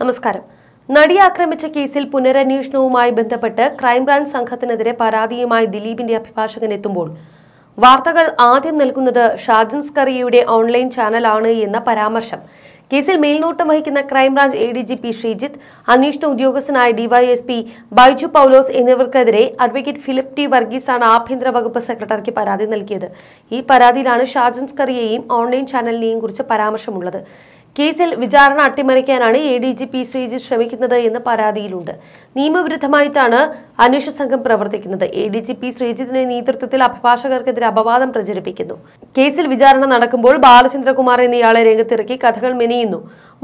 നമസ്കാരം നടി ആക്രമിച്ച കേസിൽ പുനരന്വേഷണവുമായി ബന്ധപ്പെട്ട് ക്രൈംബ്രാഞ്ച് സംഘത്തിനെതിരെ പരാതിയുമായി ദിലീപിന്റെ അഭിഭാഷകൻ എത്തുമ്പോൾ വാർത്തകൾ ആദ്യം നൽകുന്നത് ഷാജൻസ്കറിയുടെ ഓൺലൈൻ ചാനലാണ് എന്ന പരാമർശം കേസിൽ മേൽനോട്ടം വഹിക്കുന്ന crime branch A D G P Sreejith അന്വേഷണ ഉദ്യോഗസ്ഥനായ ഡിവൈഎസ്പി ബൈജു പൌലോസ് എന്നിവർക്കെതിരെ അഡ്വക്കേറ്റ് ഫിലിപ്പ് ടി വർഗീസാണ് ആഭ്യന്തര വകുപ്പ് സെക്രട്ടറിക്ക് പരാതി നൽകിയത് ഈ പരാതിയിലാണ് ഷാജൻസ്കറിയെയും ഓൺലൈൻ ചാനലിനെയും കുറിച്ച് പരാമർശമുള്ളത് കേസിൽ വിചാരണ അട്ടിമറിക്കാനാണ് A D G P Sreejith ശ്രമിക്കുന്നത് എന്ന് പരാതിയിലുണ്ട് നിയമവിരുദ്ധമായിട്ടാണ് അന്വേഷണ സംഘം പ്രവർത്തിക്കുന്നത് എ ഡി ജി പി ശ്രീജിത്തിന്റെ നേതൃത്വത്തിൽ അഭിഭാഷകർക്കെതിരെ അപവാദം പ്രചരിപ്പിക്കുന്നു കേസിൽ വിചാരണ നടക്കുമ്പോൾ ബാലചന്ദ്രകുമാർ എന്നയാളെ രംഗത്തിറക്കി കഥകൾ മെനയുന്നു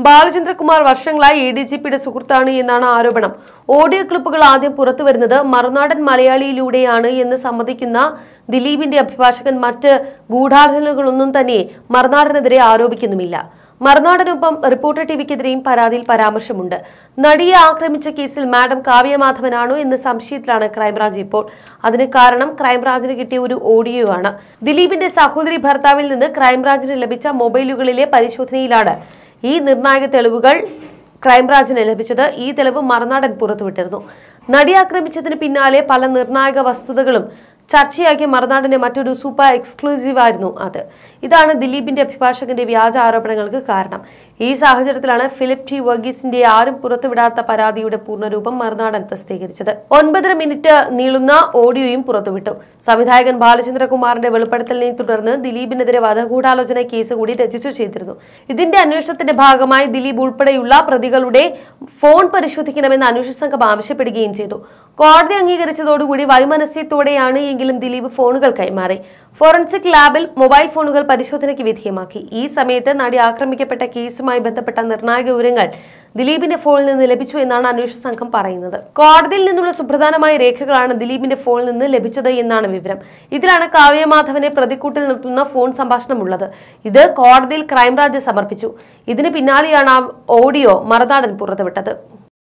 ബാലചന്ദ്രകുമാർ വർഷങ്ങളായി എ ഡി ജി പിയുടെ സുഹൃത്താണ് എന്നാണ് ആരോപണം ഓഡിയോ ക്ലിപ്പുകൾ ആദ്യം പുറത്തു വരുന്നത് മറുനാടൻ മലയാളിയിലൂടെയാണ് എന്ന് സമ്മതിക്കുന്ന ദിലീപിന്റെ അഭിഭാഷകൻ മറ്റ് ഗൂഢാർജനകളൊന്നും തന്നെ മറുനാടനെതിരെ ആരോപിക്കുന്നുമില്ല മറുനാടനൊപ്പം റിപ്പോർട്ടർ ടിവിക്കെതിരെയും പരാതിയിൽ പരാമർശമുണ്ട് നടിയെ ആക്രമിച്ച കേസിൽ മാഡം കാവ്യമാധവനാണോ എന്ന സംശയത്തിലാണ് ക്രൈംബ്രാഞ്ച് ഇപ്പോൾ അതിന് കാരണം ക്രൈംബ്രാഞ്ചിന് കിട്ടിയ ഒരു ഓഡിയോ ആണ് ദിലീപിന്റെ സഹോദരി ഭർത്താവിൽ നിന്ന് ക്രൈംബ്രാഞ്ചിന് ലഭിച്ച മൊബൈലുകളിലെ പരിശോധനയിലാണ് ഈ നിർണായക തെളിവുകൾ ക്രൈംബ്രാഞ്ചിന് ലഭിച്ചത് ഈ തെളിവ് മറുനാടൻ പുറത്തുവിട്ടിരുന്നു നടി ആക്രമിച്ചതിന് പിന്നാലെ പല നിർണായക വസ്തുതകളും ചർച്ചയാക്കിയ മറുനാടിന്റെ മറ്റൊരു സൂപ്പർ എക്സ്ക്ലൂസീവായിരുന്നു അത് ഇതാണ് ദിലീപിന്റെ അഭിഭാഷകന്റെ വ്യാജ ആരോപണങ്ങൾക്ക് കാരണം ഈ സാഹചര്യത്തിലാണ് ഫിലിപ്പ് ടി വർഗീസിന്റെ ആരും പുറത്തുവിടാത്ത പരാതിയുടെ പൂർണ്ണരൂപം മറുനാടൻ പ്രസിദ്ധീകരിച്ചത് ഒൻപതര മിനിറ്റ് നീളുന്ന ഓഡിയോയും പുറത്തുവിട്ടു സംവിധായകൻ ബാലചന്ദ്രകുമാറിന്റെ വെളിപ്പെടുത്തലിനെ തുടർന്ന് ദിലീപിനെതിരെ വധഗൂഢാലോചന കേസ് കൂടി രജിസ്റ്റർ ചെയ്തിരുന്നു ഇതിന്റെ അന്വേഷണത്തിന്റെ ഭാഗമായി ദിലീപ് ഉൾപ്പെടെയുള്ള പ്രതികളുടെ ഫോൺ പരിശോധിക്കണമെന്ന് അന്വേഷണ സംഘം ആവശ്യപ്പെടുകയും ചെയ്തു കോടതി അംഗീകരിച്ചതോടുകൂടി വൈമനസ്യത്തോടെയാണ് എങ്കിലും ദിലീപ് ഫോണുകൾ കൈമാറി ഫോറൻസിക് ലാബിൽ മൊബൈൽ ഫോണുകൾ പരിശോധനയ്ക്ക് വിധേയമാക്കി ഈ സമയത്ത് നടി ആക്രമിക്കപ്പെട്ട കേസുമായി ബന്ധപ്പെട്ട നിർണായക വിവരങ്ങൾ ദിലീപിന്റെ ഫോണിൽ നിന്ന് ലഭിച്ചു എന്നാണ് അന്വേഷണ സംഘം പറയുന്നത് കോടതിയിൽ നിന്നുള്ള സുപ്രധാനമായ രേഖകളാണ് ദിലീപിന്റെ ഫോണിൽ നിന്ന് ലഭിച്ചത് എന്നാണ് വിവരം ഇതിലാണ് കാവ്യമാധവനെ പ്രതിക്കൂട്ടിൽ നിർത്തുന്ന ഫോൺ സംഭാഷണമുള്ളത് ഇത് കോടതിയിൽ ക്രൈംബ്രാഞ്ച് സമർപ്പിച്ചു ഇതിന് പിന്നാലെയാണ് ഓഡിയോ മറനാടൻ പുറത്തുവിട്ടത്